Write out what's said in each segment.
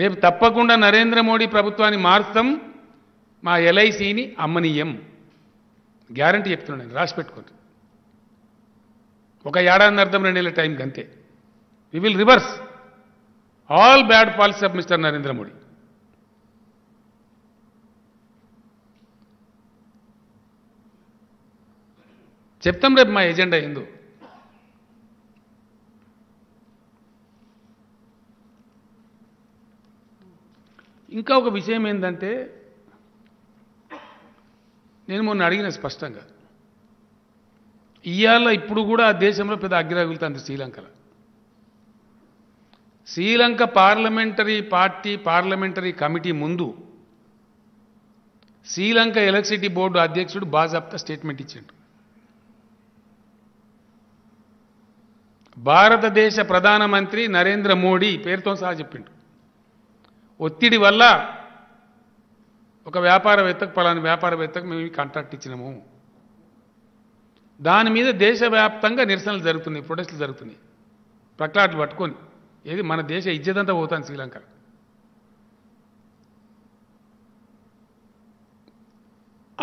రేపు తప్పకుండా నరేంద్ర మోడీ ప్రభుత్వాన్ని మారుస్తాం మా ఎల్ఐసిని అమ్మనీయం గ్యారంటీ చెప్తున్నాను నేను రాసి పెట్టుకోండి ఒక ఏడాది అర్థం రెండేళ్ళ టైంకి అంతే we will reverse all bad policy of mister Narendra Modi చెప్తాం రేపు మా ఎజెండా ఏందో ఇంకా ఒక విషయం ఏంటంటే నేను మొన్న అడిగిన స్పష్టంగా ఇవాళ ఇప్పుడు కూడా ఆ దేశంలో పెద్ద అగ్రగులుతుంది శ్రీలంకలో Sri Lanka parliamentary party parliamentary committee ముందు శ్రీలంక ఎలక్ట్రిసిటీ బోర్డు అధ్యక్షుడు బాజాప్తా స్టేట్మెంట్ ఇచ్చాడు భారతదేశ ప్రధానమంత్రి నరేంద్ర మోడీ పేరుతో సహా చెప్పిండు ఒత్తిడి వల్ల ఒక వ్యాపారవేత్తకు పలాని వ్యాపారవేత్తకు మేము కాంట్రాక్ట్ ఇచ్చినాము దాని మీద దేశవ్యాప్తంగా నిరసనలు జరుగుతున్నాయి ప్రొటెస్టులు జరుగుతున్నాయి ప్రక్లాట్లు పట్టుకొని ఏది మన దేశ ఇజ్జతంతా పోతాను శ్రీలంక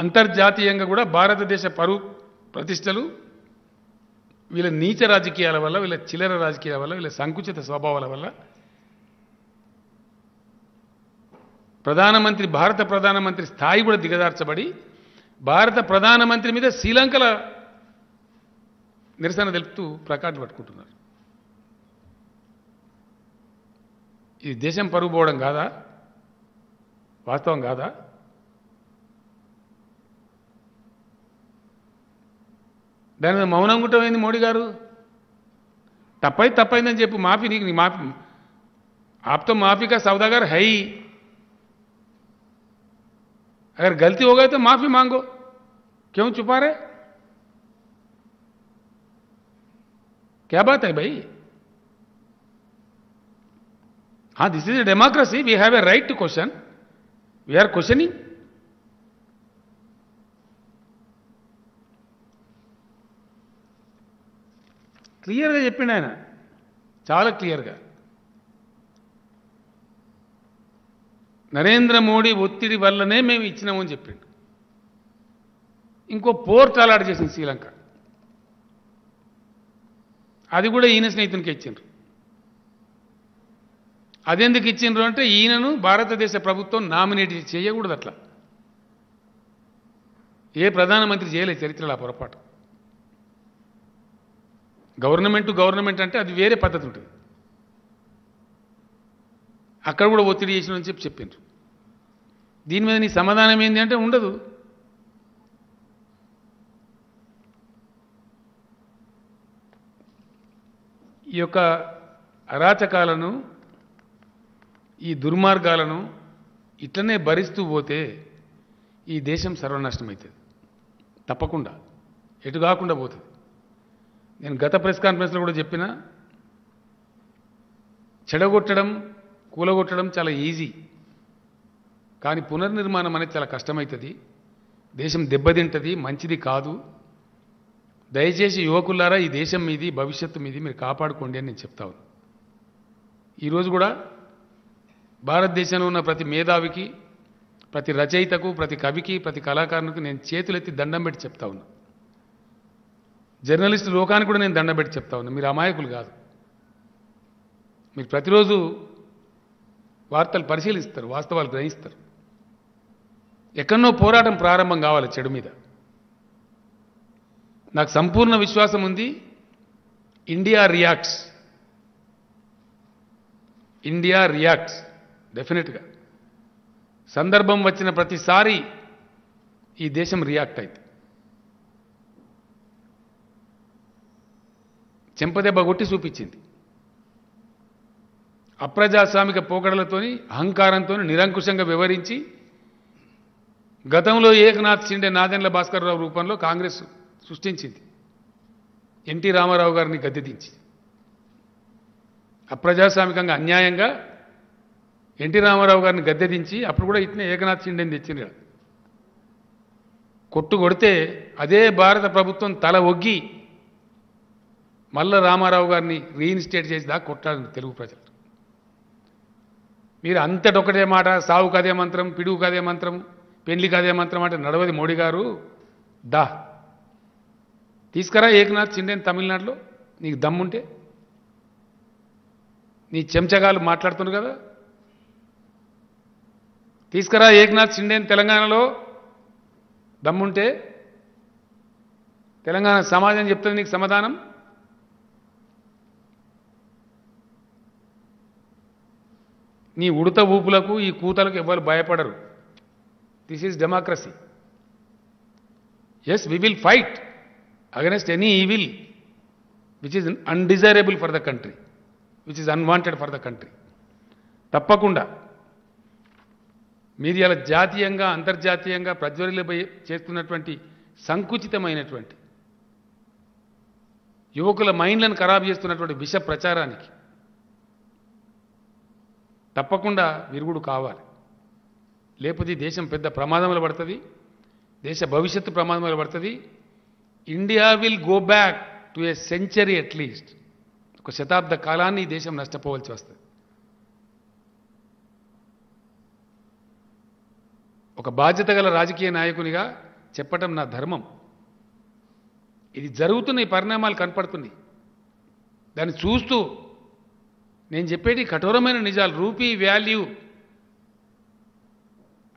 అంతర్జాతీయంగా కూడా భారతదేశ పరు ప్రతిష్టలు వీళ్ళ నీచ రాజకీయాల వల్ల వీళ్ళ చిల్లర రాజకీయాల వల్ల వీళ్ళ సంకుచిత స్వభావాల వల్ల ప్రధానమంత్రి భారత ప్రధానమంత్రి స్థాయి కూడా దిగదార్చబడి భారత ప్రధానమంత్రి మీద శ్రీలంకల నిరసన తెలుపుతూ ప్రకాటం పట్టుకుంటున్నారు ఇది దేశం పరుగు పోవడం కాదా వాస్తవం కాదా దాని మీద మౌనం గుట్టమైంది మోడీ గారు తప్పై తప్పైందని చెప్పి మాఫీ నీకు నీ మాఫీ ఆప్తో మాఫీగా సౌదాగారు హై अगर गलती हो गई तो माफी मांगो क्यों छुपा रहे क्या बात है भाई हाँ this is a democracy we have a right to question we are questioning clear చెప్పిన चाल क्लियर నరేంద్ర మోడీ ఒత్తిడి వల్లనే మేము ఇచ్చినామని చెప్పిండు ఇంకో పోర్ట్ అలాట్ చేసింది శ్రీలంక అది కూడా ఈయన స్నేహితునికి ఇచ్చిండ్రు అదెందుకు ఇచ్చిండ్రు అంటే ఈయనను భారతదేశ ప్రభుత్వం నామినేట్ చేయకూడదు అట్లా ఏ ప్రధానమంత్రి చేయలేదు చరిత్రలో ఆ పొరపాటు గవర్నమెంట్ గవర్నమెంట్ అంటే అది వేరే పద్ధతి ఉంటుంది అక్కడ కూడా ఒత్తిడి చేసిన చెప్పి చెప్పిండ్రు దీని మీద నీ సమాధానం ఏంది అంటే ఉండదు ఈ యొక్క అరాచకాలను ఈ దుర్మార్గాలను ఇట్లనే భరిస్తూ పోతే ఈ దేశం సర్వనాశనం అవుతుంది తప్పకుండా ఎటు కాకుండా పోతుంది నేను గత ప్రెస్ కాన్ఫరెన్స్లో కూడా చెప్పిన చెడగొట్టడం కూలగొట్టడం చాలా ఈజీ కానీ పునర్నిర్మాణం అనేది చాలా కష్టమవుతుంది దేశం దెబ్బతింటుంది మంచిది కాదు దయచేసి యువకులారా ఈ దేశం మీది భవిష్యత్తు మీది మీరు కాపాడుకోండి అని నేను చెప్తా ఈరోజు కూడా భారతదేశంలో ఉన్న ప్రతి మేధావికి ప్రతి రచయితకు ప్రతి కవికి ప్రతి కళాకారునికి నేను చేతులెత్తి దండం పెట్టి చెప్తా ఉన్నా జర్నలిస్ట్ లోకానికి కూడా నేను దండం పెట్టి చెప్తా ఉన్నా మీరు అమాయకులు కాదు మీరు ప్రతిరోజు వార్తలు పరిశీలిస్తారు వాస్తవాలు గ్రహిస్తారు ఎక్కడో పోరాటం ప్రారంభం కావాలి చెడు మీద నాకు సంపూర్ణ విశ్వాసం ఉంది ఇండియా రియాక్ట్స్ ఇండియా రియాక్ట్స్ డెఫినెట్గా సందర్భం వచ్చిన ప్రతిసారి ఈ దేశం రియాక్ట్ అయింది చెంపదెబ్బ కొట్టి చూపించింది అప్రజాస్వామిక పోకడలతోని అహంకారంతో నిరంకుశంగా వివరించి గతంలో ఏకనాథ్ సిండే నాదెండ్ల భాస్కరరావు రూపంలో కాంగ్రెస్ సృష్టించింది ఎన్టీ రామారావు గారిని గద్దెదించింది అప్రజాస్వామికంగా అన్యాయంగా ఎన్టీ రామారావు గారిని గద్దెదించి అప్పుడు కూడా ఇట్నే ఏకనాథ్ షిండేని తెచ్చింది కొట్టు కొడితే అదే భారత ప్రభుత్వం తల ఒగ్గి మల్ల రామారావు గారిని రీఇన్స్టేట్ దాకా కొట్టాలని తెలుగు ప్రజలు మీరు అంతటొకటే మాట సావుకు అదే మంత్రం పిడుగుకు అదే మంత్రము పెళ్లి కాదే మంత్రం అంటే నడవది మోడీ గారు దా తీసుకురా ఏకనాథ్ చిండేని తమిళనాడులో నీకు దమ్ముంటే నీ చెంచగాలు మాట్లాడుతున్నారు కదా తీసుకురా ఏకనాథ్ చిండేని తెలంగాణలో దమ్ముంటే తెలంగాణ సమాజం చెప్తుంది నీకు సమాధానం నీ ఉడత ఊపులకు ఈ కూతలకు ఎవరు భయపడరు this is democracy yes we will fight against any evil which is undesirable for the country which is unwanted for the country తప్పకుండా మీరు ఇలా జాతీయంగా అంతర్జాతీయంగా ప్రజ్వరిలిపై చేస్తున్నటువంటి సంకుచితమైనటువంటి యువకుల మైండ్లను ఖరాబ్ చేస్తున్నటువంటి విష ప్రచారానికి తప్పకుండా విరుగుడు కావాలి లేకపోతే దేశం పెద్ద ప్రమాదంలో పడుతుంది దేశ భవిష్యత్తు ప్రమాదంలో పడుతుంది India will go back to a century at least ఒక శతాబ్ద కాలాన్ని ఈ దేశం నష్టపోవాల్సి వస్తుంది ఒక బాధ్యత గల రాజకీయ నాయకునిగా చెప్పటం నా ధర్మం ఇది జరుగుతున్న ఈ పరిణామాలు కనపడుతుంది దాన్ని చూస్తూ నేను చెప్పేది కఠోరమైన నిజాలు రూపీ వాల్యూ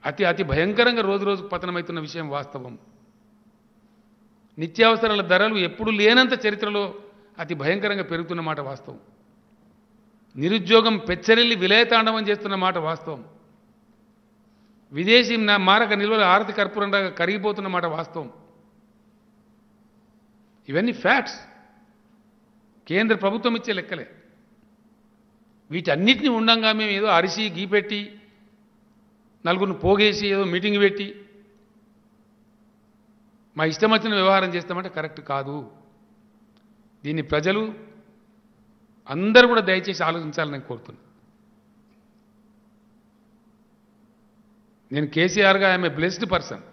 అతి అతి భయంకరంగా రోజు రోజు పతనమవుతున్న విషయం వాస్తవం నిత్యావసరాల ధరలు ఎప్పుడు లేనంత చరిత్రలో అతి భయంకరంగా పెరుగుతున్న మాట వాస్తవం నిరుద్యోగం పెచ్చరిల్లి విలయతాండవం చేస్తున్న మాట వాస్తవం విదేశీ నా మారక నిల్వలు ఆరతి కర్పూరంగా కరిగిపోతున్న మాట వాస్తవం ఇవన్నీ ఫ్యాక్ట్స్ కేంద్ర ప్రభుత్వం ఇచ్చే లెక్కలే వీటన్నిటిని ఉండంగా మేము ఏదో అరిసి గీపెట్టి నలుగురిని పోగేసి ఏదో మీటింగ్ పెట్టి మా ఇష్టం వచ్చిన వ్యవహారం చేస్తామంటే కరెక్ట్ కాదు దీన్ని ప్రజలు అందరూ కూడా దయచేసి ఆలోచించాలని నేను కోరుతున్నాను నేను కేసీఆర్గా ఆమె బ్లెస్డ్ పర్సన్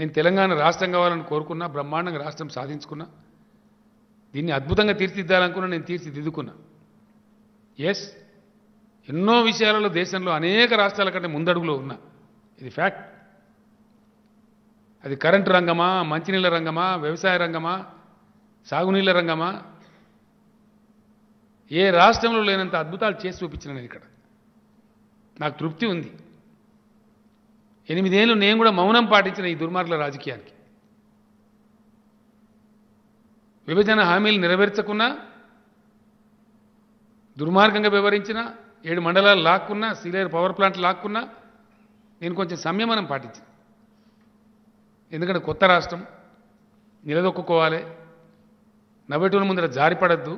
నేను తెలంగాణ రాష్ట్రం కావాలని కోరుకున్నా బ్రహ్మాండంగా రాష్ట్రం సాధించుకున్నా దీన్ని అద్భుతంగా తీర్చిదిద్దాలనుకున్నా నేను తీర్చిదిద్దుకున్నా ఎస్ ఎన్నో విషయాలలో దేశంలో అనేక రాష్ట్రాల కంటే ముందడుగులో ఉన్నా ఇది ఫ్యాక్ట్ అది కరెంటు రంగమా మంచినీళ్ళ రంగమా వ్యవసాయ రంగమా సాగునీళ్ళ రంగమా ఏ రాష్ట్రంలో లేనంత అద్భుతాలు చేసి చూపించిన నేను ఇక్కడ నాకు తృప్తి ఉంది ఎనిమిదేళ్ళు నేను కూడా మౌనం పాటించిన ఈ దుర్మార్గుల రాజకీయానికి విభజన హామీలు నెరవేర్చకున్నా దుర్మార్గంగా వివరించినా ఏడు మండలాలు లాక్కున్నా సీలేరు పవర్ ప్లాంట్ లాక్కున్నా నేను కొంచెం సంయమనం పాటించి ఎందుకంటే కొత్త రాష్ట్రం నిలదొక్కుకోవాలి నవ్వేటూరు ముందర జారిపడద్దు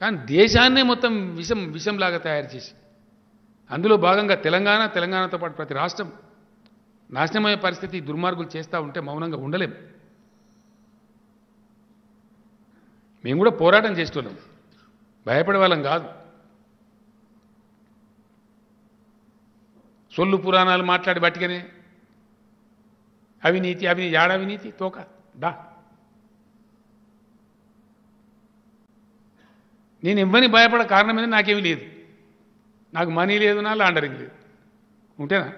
కానీ దేశాన్నే మొత్తం విషం విషంలాగా తయారు చేసి అందులో భాగంగా తెలంగాణ తెలంగాణతో పాటు ప్రతి రాష్ట్రం నాశనమయ్యే పరిస్థితి దుర్మార్గులు చేస్తూ ఉంటే మౌనంగా ఉండలేము మేము కూడా పోరాటం చేస్తున్నాం భయపడే వాళ్ళం కాదు సొల్లు పురాణాలు మాట్లాడి బట్టికనే అవినీతి అవినీతి ఏడవినీతి తోక డా నేను ఇవ్వని భయపడే కారణం ఏంది నాకేమి లేదు నాకు మనీ లేదు నా లాండరింగ్ లేదు ఉంటేనా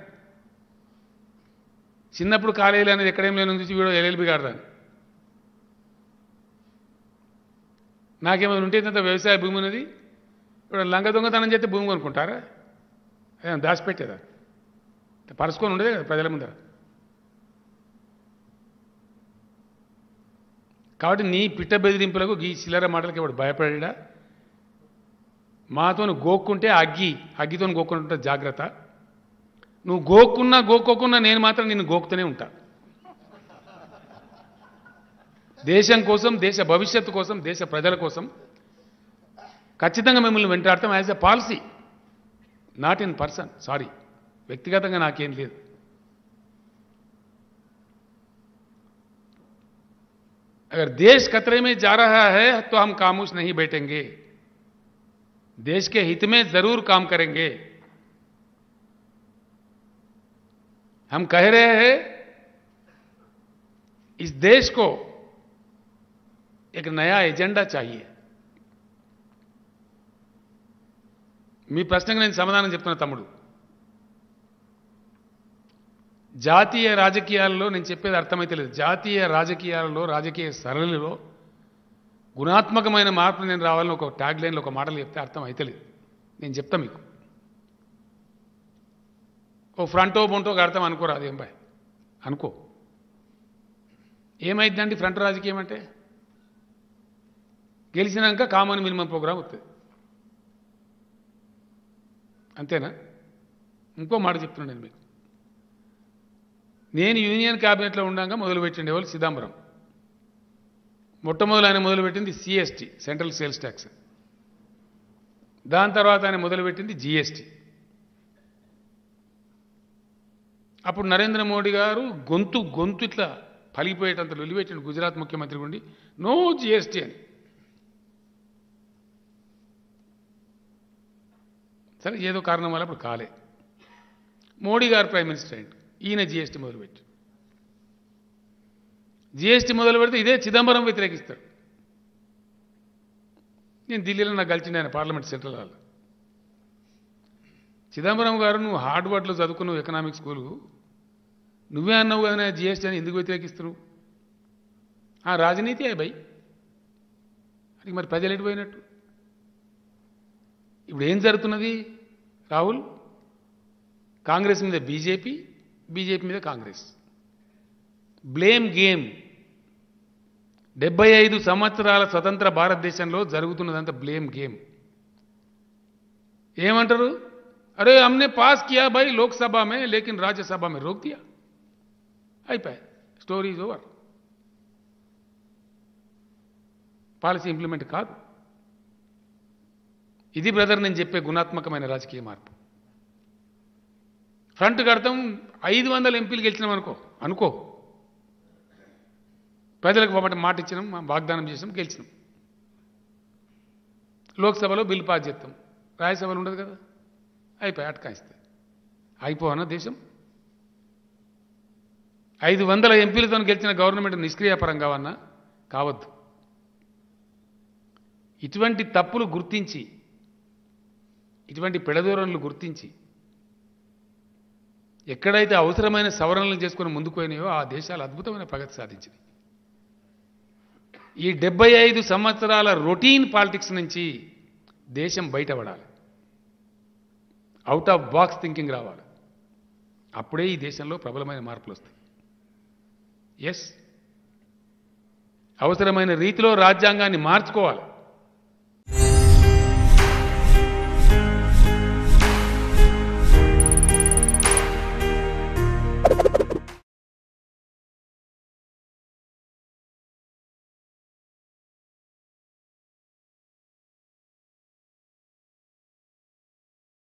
చిన్నప్పుడు కాలేజీలు అనేది ఎక్కడేం లేని చూసి వీడు ఎల్ఎల్బి కడతాను నాకేమైనా ఉంటే ఇంత వ్యవసాయ భూమి ఉన్నది ఇప్పుడు లంగ దొంగతనం చేస్తే భూమి కొనుక్కుంటారా దాచిపెట్టేదా పరుచుకొని ఉండేది కదా ప్రజల ముందర కాబట్టి నీ పిట్ట బెదిరింపులకు ఈ చిల్లర మాటలకి ఎవడు భయపడా మాతో గోక్కుంటే అగ్గి అగ్గితో గోక్కుంటే జాగ్రత్త నువ్వు గోక్కున్నా గోక్కోకున్నా నేను మాత్రం నిన్ను గోకుతూనే ఉంటా దేశం కోసం దేశ భవిష్యత్తు కోసం దేశ ప్రజల కోసం ఖచ్చితంగా మిమ్మల్ని వెంటాడతాం as a policy not in person sorry व्यक्तिगत अगर देश खतरे में जा रहा है तो हम कामुश नहीं बैठेंगे देश के हित में जरूर काम करेंगे हम कह रहे हैं इस देश को एक नया एजेंडा चाहिए मी प्रश्न నేను సమాధానం చెప్తున్నా జాతీయ రాజకీయాల్లో నేను చెప్పేది అర్థమైతే లేదు జాతీయ రాజకీయాలలో రాజకీయ సరళిలో గుణాత్మకమైన మార్పులు నేను రావాలని ఒక ట్యాగ్ లైన్లో ఒక మాటలు చెప్తే అర్థం లేదు నేను చెప్తా మీకు ఓ ఫ్రంటో బొంటో కడతాం అనుకోరా అదేం బాయ్ అనుకో ఏమైందండి ఫ్రంట్ రాజకీయం అంటే గెలిచినాక కామన్ మినిమం ప్రోగ్రామ్ వస్తుంది అంతేనా ఇంకో మాట చెప్తున్నాను నేను మీకు నేను యూనియన్ క్యాబినెట్లో ఉండగా మొదలుపెట్టండి వాళ్ళు చిదంబరం మొట్టమొదలు ఆయన మొదలుపెట్టింది సిఎస్టీ సెంట్రల్ సేల్స్ ట్యాక్స్ దాని తర్వాత ఆయన మొదలుపెట్టింది జిఎస్టీ అప్పుడు నరేంద్ర మోడీ గారు గొంతు గొంతు ఇట్లా పలిగిపోయేటంత లొలిపెట్టిండు గుజరాత్ ముఖ్యమంత్రి ఉండి నో జిఎస్టీ అని సరే ఏదో కారణం వల్ల అప్పుడు కాలే మోడీ గారు ప్రైమ్ మినిస్టర్ అయ్యండి ఈయన జిఎస్టీ మొదలుపెట్టి జిఎస్టీ మొదలు పెడితే ఇదే చిదంబరం వ్యతిరేకిస్తారు నేను ఢిల్లీలో నాకు కలిసి ఆయన పార్లమెంట్ సెంట్రల్ హాల్ చిదంబరం గారు నువ్వు హార్డ్వర్డ్లో చదువుకున్నావు ఎకనామిక్ స్కూలు నువ్వే అన్నావు కదా జిఎస్టీ అని ఎందుకు వ్యతిరేకిస్తున్నావు ఆ రాజనీతి భయ్ అది మరి ప్రజలు ఎడిపోయినట్టు ఇప్పుడు ఏం జరుగుతున్నది రాహుల్ కాంగ్రెస్ మీద బీజేపీ బీజేపీ మీద కాంగ్రెస్ బ్లేమ్ గేమ్ డెబ్బై ఐదు సంవత్సరాల స్వతంత్ర భారతదేశంలో జరుగుతున్నదంతా బ్లేమ్ గేమ్ ఏమంటారు అరే అమ్నే పాస్ కియా భై లోక్సభ మే లేకిన్ రాజ్యసభ మే రోక్ దియా అయిపోయా story is over policy implement కాదు ఇది బ్రదర్ నేను చెప్పే గుణాత్మకమైన రాజకీయ మార్పు ఫ్రంట్ కడతాం ఐదు వందల ఎంపీలు గెలిచినాం అనుకో అనుకో ప్రజలకు ఒకటి మాట ఇచ్చినాం వాగ్దానం చేసినాం గెలిచినాం లోక్సభలో బిల్లు పాస్ చేస్తాం రాజ్యసభలో ఉండదు కదా అయిపోయి అటకాయిస్తుంది అయిపోవనా దేశం ఐదు వందల ఎంపీలతో గెలిచిన గవర్నమెంట్ నిష్క్రియపరంగా కావన్నా కావద్దు ఇటువంటి తప్పులు గుర్తించి ఇటువంటి పెడదూరణలు గుర్తించి ఎక్కడైతే అవసరమైన సవరణలు చేసుకుని ముందుకు ఆ దేశాలు అద్భుతమైన ప్రగతి సాధించింది ఈ డెబ్బై ఐదు సంవత్సరాల రొటీన్ పాలిటిక్స్ నుంచి దేశం బయటపడాలి అవుట్ ఆఫ్ బాక్స్ థింకింగ్ రావాలి అప్పుడే ఈ దేశంలో ప్రబలమైన మార్పులు వస్తాయి ఎస్ అవసరమైన రీతిలో రాజ్యాంగాన్ని మార్చుకోవాలి